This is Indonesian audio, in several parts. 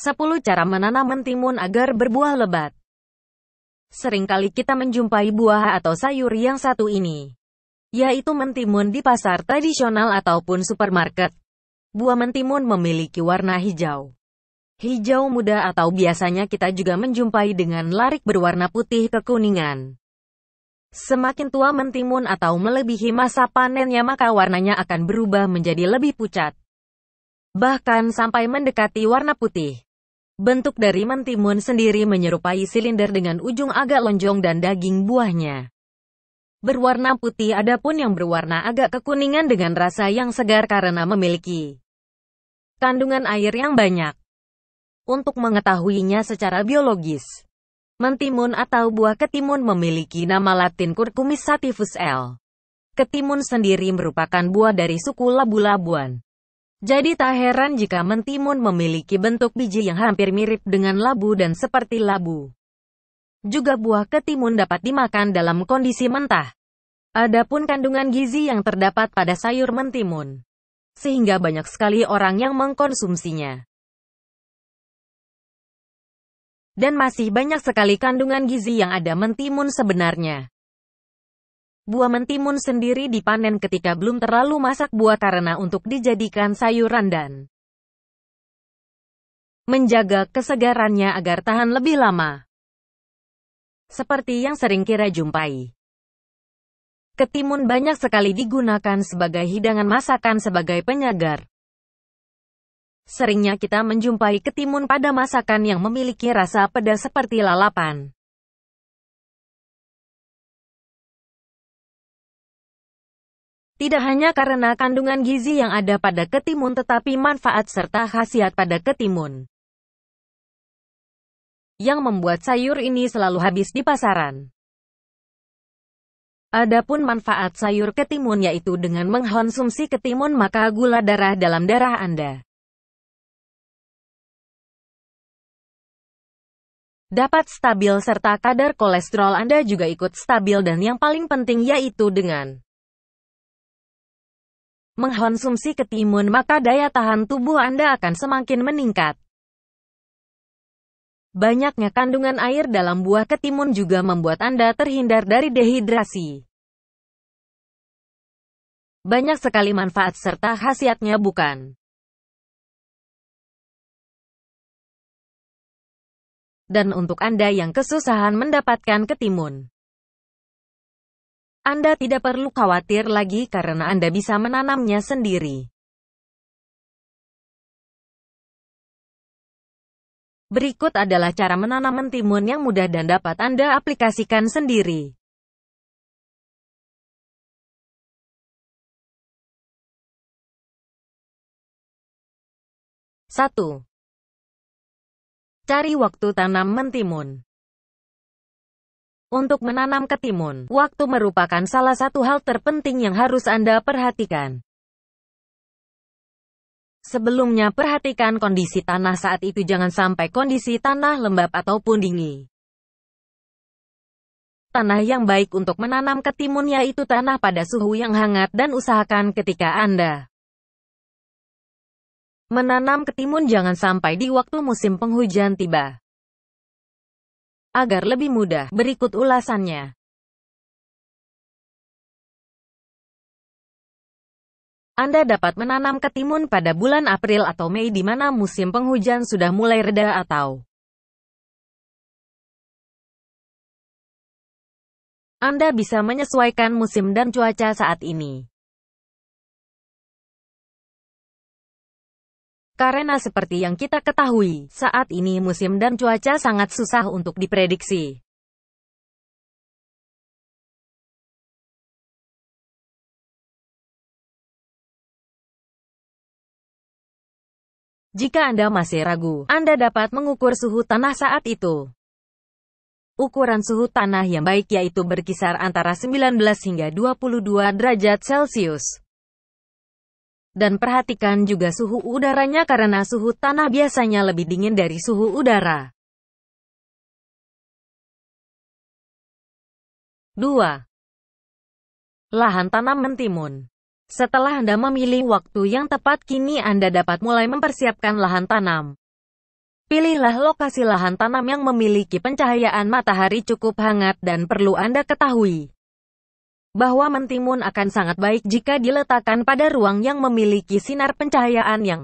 10 Cara Menanam Mentimun Agar Berbuah Lebat Seringkali kita menjumpai buah atau sayur yang satu ini, yaitu mentimun di pasar tradisional ataupun supermarket. Buah mentimun memiliki warna hijau, hijau muda atau biasanya kita juga menjumpai dengan larik berwarna putih kekuningan. Semakin tua mentimun atau melebihi masa panennya maka warnanya akan berubah menjadi lebih pucat. Bahkan sampai mendekati warna putih. Bentuk dari mentimun sendiri menyerupai silinder dengan ujung agak lonjong dan daging buahnya. Berwarna putih adapun yang berwarna agak kekuningan dengan rasa yang segar karena memiliki kandungan air yang banyak. Untuk mengetahuinya secara biologis, mentimun atau buah ketimun memiliki nama latin Curcumis sativus L. Ketimun sendiri merupakan buah dari suku labu-labuan. Jadi tak heran jika mentimun memiliki bentuk biji yang hampir mirip dengan labu dan seperti labu. Juga buah ketimun dapat dimakan dalam kondisi mentah. Adapun kandungan gizi yang terdapat pada sayur mentimun. Sehingga banyak sekali orang yang mengkonsumsinya. Dan masih banyak sekali kandungan gizi yang ada mentimun sebenarnya. Buah mentimun sendiri dipanen ketika belum terlalu masak buah karena untuk dijadikan sayuran dan menjaga kesegarannya agar tahan lebih lama. Seperti yang sering kira jumpai. Ketimun banyak sekali digunakan sebagai hidangan masakan sebagai penyegar. Seringnya kita menjumpai ketimun pada masakan yang memiliki rasa pedas seperti lalapan. Tidak hanya karena kandungan gizi yang ada pada ketimun tetapi manfaat serta khasiat pada ketimun. Yang membuat sayur ini selalu habis di pasaran. Adapun manfaat sayur ketimun yaitu dengan mengkonsumsi ketimun maka gula darah dalam darah Anda dapat stabil serta kadar kolesterol Anda juga ikut stabil dan yang paling penting yaitu dengan mengkonsumsi ketimun maka daya tahan tubuh Anda akan semakin meningkat. Banyaknya kandungan air dalam buah ketimun juga membuat Anda terhindar dari dehidrasi. Banyak sekali manfaat serta khasiatnya bukan? Dan untuk Anda yang kesusahan mendapatkan ketimun, anda tidak perlu khawatir lagi karena Anda bisa menanamnya sendiri. Berikut adalah cara menanam mentimun yang mudah dan dapat Anda aplikasikan sendiri. Satu, Cari waktu tanam mentimun untuk menanam ketimun. Waktu merupakan salah satu hal terpenting yang harus Anda perhatikan. Sebelumnya perhatikan kondisi tanah saat itu jangan sampai kondisi tanah lembab ataupun dingin. Tanah yang baik untuk menanam ketimun yaitu tanah pada suhu yang hangat dan usahakan ketika Anda menanam ketimun jangan sampai di waktu musim penghujan tiba. Agar lebih mudah, berikut ulasannya. Anda dapat menanam ketimun pada bulan April atau Mei di mana musim penghujan sudah mulai reda atau Anda bisa menyesuaikan musim dan cuaca saat ini. Karena seperti yang kita ketahui, saat ini musim dan cuaca sangat susah untuk diprediksi. Jika Anda masih ragu, Anda dapat mengukur suhu tanah saat itu. Ukuran suhu tanah yang baik yaitu berkisar antara 19 hingga 22 derajat Celcius. Dan perhatikan juga suhu udaranya karena suhu tanah biasanya lebih dingin dari suhu udara. 2. Lahan tanam mentimun Setelah Anda memilih waktu yang tepat kini Anda dapat mulai mempersiapkan lahan tanam. Pilihlah lokasi lahan tanam yang memiliki pencahayaan matahari cukup hangat dan perlu Anda ketahui bahwa mentimun akan sangat baik jika diletakkan pada ruang yang memiliki sinar pencahayaan yang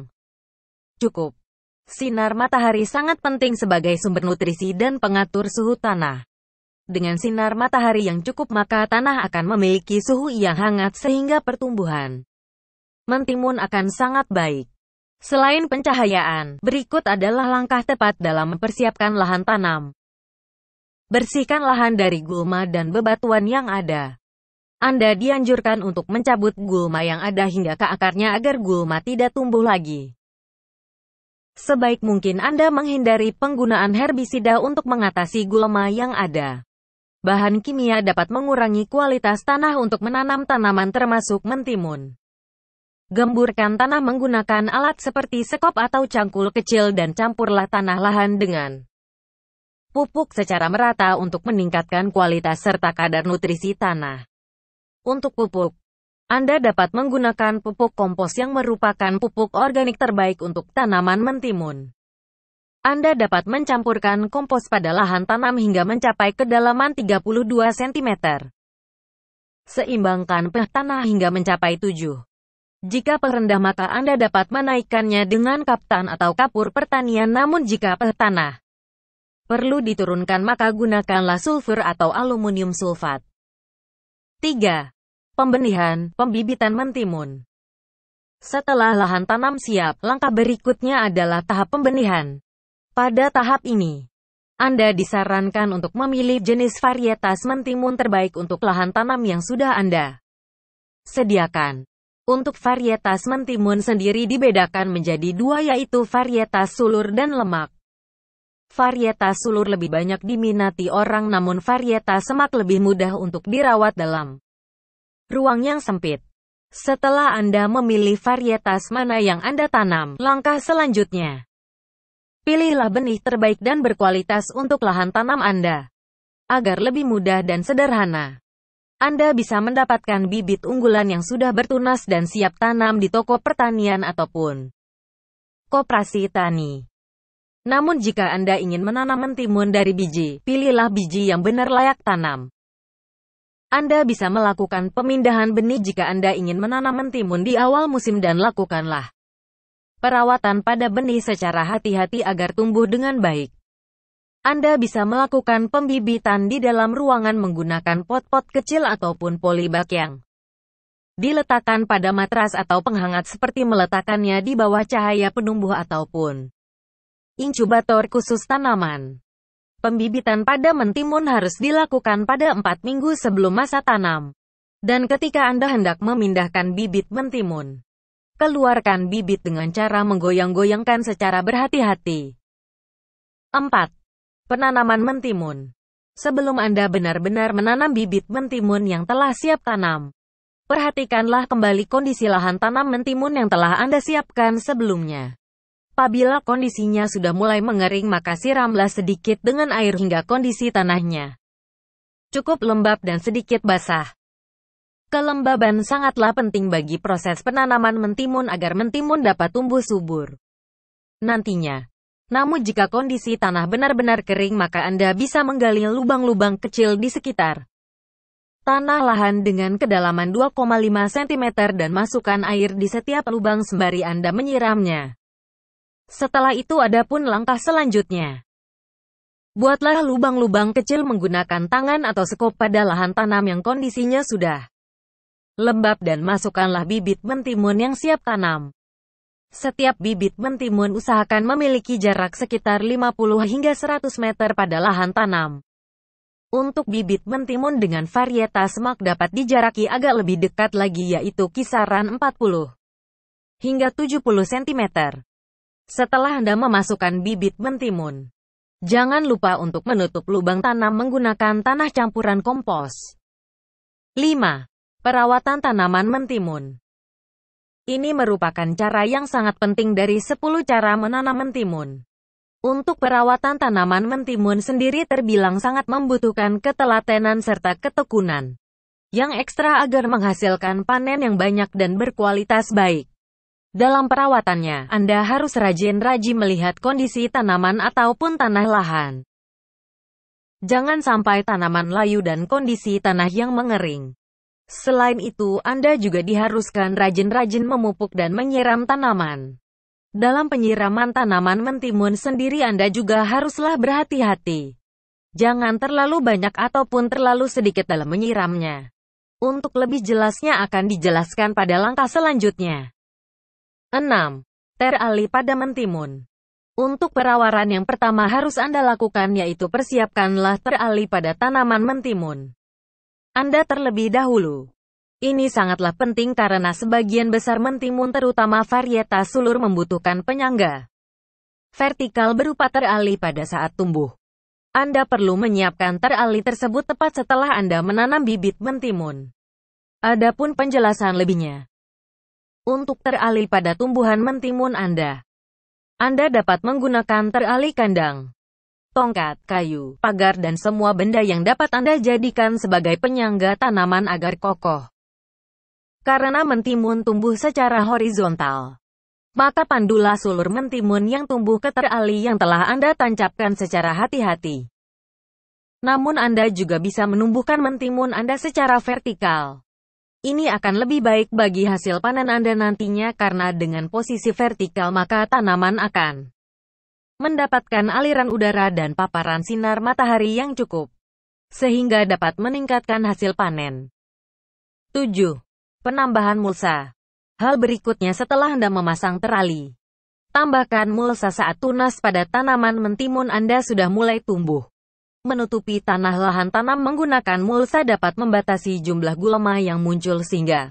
cukup. Sinar matahari sangat penting sebagai sumber nutrisi dan pengatur suhu tanah. Dengan sinar matahari yang cukup maka tanah akan memiliki suhu yang hangat sehingga pertumbuhan mentimun akan sangat baik. Selain pencahayaan, berikut adalah langkah tepat dalam mempersiapkan lahan tanam. Bersihkan lahan dari gulma dan bebatuan yang ada. Anda dianjurkan untuk mencabut gulma yang ada hingga ke akarnya agar gulma tidak tumbuh lagi. Sebaik mungkin Anda menghindari penggunaan herbisida untuk mengatasi gulma yang ada. Bahan kimia dapat mengurangi kualitas tanah untuk menanam tanaman termasuk mentimun. Gemburkan tanah menggunakan alat seperti sekop atau cangkul kecil dan campurlah tanah lahan dengan pupuk secara merata untuk meningkatkan kualitas serta kadar nutrisi tanah untuk pupuk. Anda dapat menggunakan pupuk kompos yang merupakan pupuk organik terbaik untuk tanaman mentimun. Anda dapat mencampurkan kompos pada lahan tanam hingga mencapai kedalaman 32 cm. Seimbangkan pH tanah hingga mencapai 7. Jika pH rendah maka Anda dapat menaikkannya dengan kaptan atau kapur pertanian namun jika pH tanah perlu diturunkan maka gunakanlah sulfur atau aluminium sulfat. 3 pembenihan, pembibitan mentimun. Setelah lahan tanam siap, langkah berikutnya adalah tahap pembenihan. Pada tahap ini, Anda disarankan untuk memilih jenis varietas mentimun terbaik untuk lahan tanam yang sudah Anda sediakan. Untuk varietas mentimun sendiri dibedakan menjadi dua yaitu varietas sulur dan lemak. Varietas sulur lebih banyak diminati orang namun varietas semak lebih mudah untuk dirawat dalam ruang yang sempit. Setelah Anda memilih varietas mana yang Anda tanam, langkah selanjutnya. Pilihlah benih terbaik dan berkualitas untuk lahan tanam Anda. Agar lebih mudah dan sederhana. Anda bisa mendapatkan bibit unggulan yang sudah bertunas dan siap tanam di toko pertanian ataupun koperasi tani. Namun jika Anda ingin menanam mentimun dari biji, pilihlah biji yang benar layak tanam. Anda bisa melakukan pemindahan benih jika Anda ingin menanam mentimun di awal musim dan lakukanlah perawatan pada benih secara hati-hati agar tumbuh dengan baik. Anda bisa melakukan pembibitan di dalam ruangan menggunakan pot-pot kecil ataupun polybag yang diletakkan pada matras atau penghangat seperti meletakkannya di bawah cahaya penumbuh ataupun inkubator khusus tanaman. Pembibitan pada mentimun harus dilakukan pada 4 minggu sebelum masa tanam. Dan ketika Anda hendak memindahkan bibit mentimun, keluarkan bibit dengan cara menggoyang-goyangkan secara berhati-hati. 4. Penanaman mentimun Sebelum Anda benar-benar menanam bibit mentimun yang telah siap tanam, perhatikanlah kembali kondisi lahan tanam mentimun yang telah Anda siapkan sebelumnya. Apabila kondisinya sudah mulai mengering maka siramlah sedikit dengan air hingga kondisi tanahnya cukup lembab dan sedikit basah. Kelembaban sangatlah penting bagi proses penanaman mentimun agar mentimun dapat tumbuh subur. Nantinya. Namun jika kondisi tanah benar-benar kering maka Anda bisa menggali lubang-lubang kecil di sekitar tanah lahan dengan kedalaman 2,5 cm dan masukkan air di setiap lubang sembari Anda menyiramnya. Setelah itu ada pun langkah selanjutnya. Buatlah lubang-lubang kecil menggunakan tangan atau sekop pada lahan tanam yang kondisinya sudah lembab dan masukkanlah bibit mentimun yang siap tanam. Setiap bibit mentimun usahakan memiliki jarak sekitar 50 hingga 100 meter pada lahan tanam. Untuk bibit mentimun dengan varietas mak dapat dijaraki agak lebih dekat lagi yaitu kisaran 40 hingga 70 cm. Setelah Anda memasukkan bibit mentimun, jangan lupa untuk menutup lubang tanam menggunakan tanah campuran kompos. 5. Perawatan tanaman mentimun Ini merupakan cara yang sangat penting dari 10 cara menanam mentimun. Untuk perawatan tanaman mentimun sendiri terbilang sangat membutuhkan ketelatenan serta ketekunan yang ekstra agar menghasilkan panen yang banyak dan berkualitas baik. Dalam perawatannya, Anda harus rajin-rajin melihat kondisi tanaman ataupun tanah lahan. Jangan sampai tanaman layu dan kondisi tanah yang mengering. Selain itu, Anda juga diharuskan rajin-rajin memupuk dan menyiram tanaman. Dalam penyiraman tanaman mentimun sendiri Anda juga haruslah berhati-hati. Jangan terlalu banyak ataupun terlalu sedikit dalam menyiramnya. Untuk lebih jelasnya akan dijelaskan pada langkah selanjutnya. 6. Ter Ali mentimun. Untuk perawaran yang pertama harus Anda lakukan yaitu persiapkanlah terali pada tanaman mentimun. Anda terlebih dahulu. Ini sangatlah penting karena sebagian besar mentimun terutama varietas sulur membutuhkan penyangga. Vertikal berupa terali pada saat tumbuh. Anda perlu menyiapkan terali tersebut tepat setelah Anda menanam bibit mentimun. Adapun penjelasan lebihnya, untuk teralih pada tumbuhan mentimun Anda. Anda dapat menggunakan teralih kandang, tongkat, kayu, pagar dan semua benda yang dapat Anda jadikan sebagai penyangga tanaman agar kokoh. Karena mentimun tumbuh secara horizontal, maka pandulah sulur mentimun yang tumbuh ke teralih yang telah Anda tancapkan secara hati-hati. Namun Anda juga bisa menumbuhkan mentimun Anda secara vertikal. Ini akan lebih baik bagi hasil panen Anda nantinya karena dengan posisi vertikal maka tanaman akan mendapatkan aliran udara dan paparan sinar matahari yang cukup, sehingga dapat meningkatkan hasil panen. 7. Penambahan mulsa Hal berikutnya setelah Anda memasang terali. Tambahkan mulsa saat tunas pada tanaman mentimun Anda sudah mulai tumbuh. Menutupi tanah lahan tanam menggunakan mulsa dapat membatasi jumlah gulma yang muncul sehingga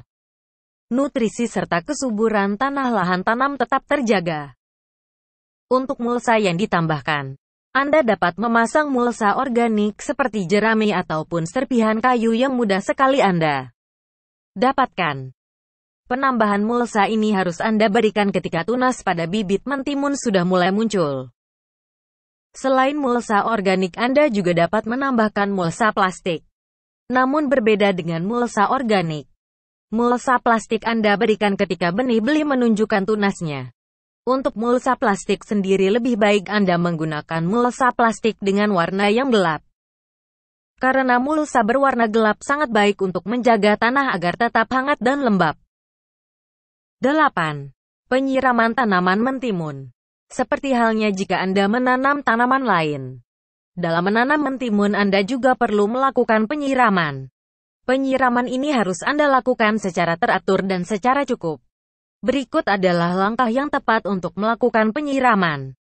nutrisi serta kesuburan tanah lahan tanam tetap terjaga. Untuk mulsa yang ditambahkan, Anda dapat memasang mulsa organik seperti jerami ataupun serpihan kayu yang mudah sekali Anda dapatkan. Penambahan mulsa ini harus Anda berikan ketika tunas pada bibit mentimun sudah mulai muncul. Selain mulsa organik Anda juga dapat menambahkan mulsa plastik. Namun berbeda dengan mulsa organik. Mulsa plastik Anda berikan ketika benih beli menunjukkan tunasnya. Untuk mulsa plastik sendiri lebih baik Anda menggunakan mulsa plastik dengan warna yang gelap. Karena mulsa berwarna gelap sangat baik untuk menjaga tanah agar tetap hangat dan lembab. 8. Penyiraman tanaman mentimun seperti halnya jika Anda menanam tanaman lain. Dalam menanam mentimun Anda juga perlu melakukan penyiraman. Penyiraman ini harus Anda lakukan secara teratur dan secara cukup. Berikut adalah langkah yang tepat untuk melakukan penyiraman.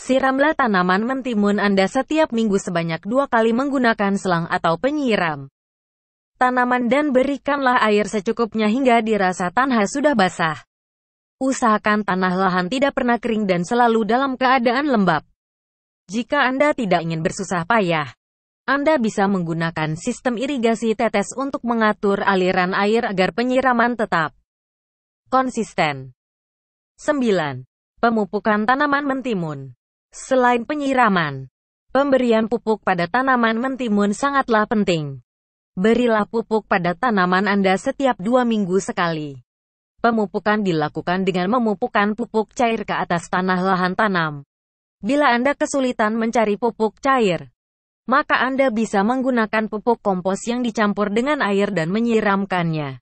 Siramlah tanaman mentimun Anda setiap minggu sebanyak dua kali menggunakan selang atau penyiram. Tanaman dan berikanlah air secukupnya hingga dirasa tanah sudah basah. Usahakan tanah lahan tidak pernah kering dan selalu dalam keadaan lembab. Jika Anda tidak ingin bersusah payah, Anda bisa menggunakan sistem irigasi tetes untuk mengatur aliran air agar penyiraman tetap konsisten. 9. Pemupukan tanaman mentimun Selain penyiraman, pemberian pupuk pada tanaman mentimun sangatlah penting. Berilah pupuk pada tanaman Anda setiap dua minggu sekali. Pemupukan dilakukan dengan memupukan pupuk cair ke atas tanah lahan tanam. Bila Anda kesulitan mencari pupuk cair, maka Anda bisa menggunakan pupuk kompos yang dicampur dengan air dan menyiramkannya.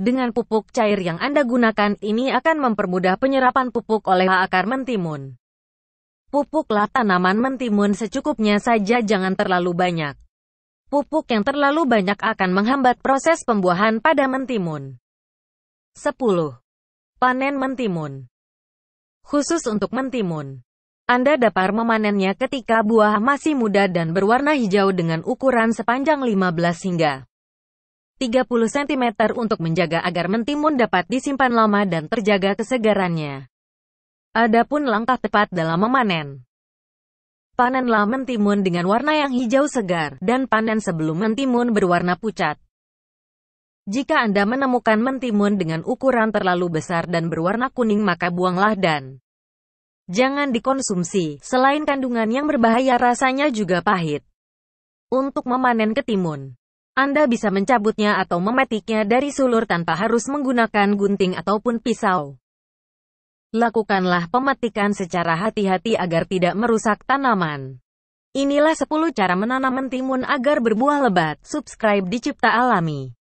Dengan pupuk cair yang Anda gunakan, ini akan mempermudah penyerapan pupuk oleh akar mentimun. Pupuklah tanaman mentimun secukupnya saja jangan terlalu banyak. Pupuk yang terlalu banyak akan menghambat proses pembuahan pada mentimun. 10. Panen mentimun Khusus untuk mentimun, Anda dapat memanennya ketika buah masih muda dan berwarna hijau dengan ukuran sepanjang 15 hingga 30 cm untuk menjaga agar mentimun dapat disimpan lama dan terjaga kesegarannya. Adapun langkah tepat dalam memanen. Panenlah mentimun dengan warna yang hijau segar, dan panen sebelum mentimun berwarna pucat. Jika Anda menemukan mentimun dengan ukuran terlalu besar dan berwarna kuning maka buanglah dan jangan dikonsumsi. Selain kandungan yang berbahaya rasanya juga pahit. Untuk memanen ketimun, Anda bisa mencabutnya atau memetiknya dari sulur tanpa harus menggunakan gunting ataupun pisau. Lakukanlah pemetikan secara hati-hati agar tidak merusak tanaman. Inilah 10 cara menanam mentimun agar berbuah lebat. Subscribe di Cipta Alami.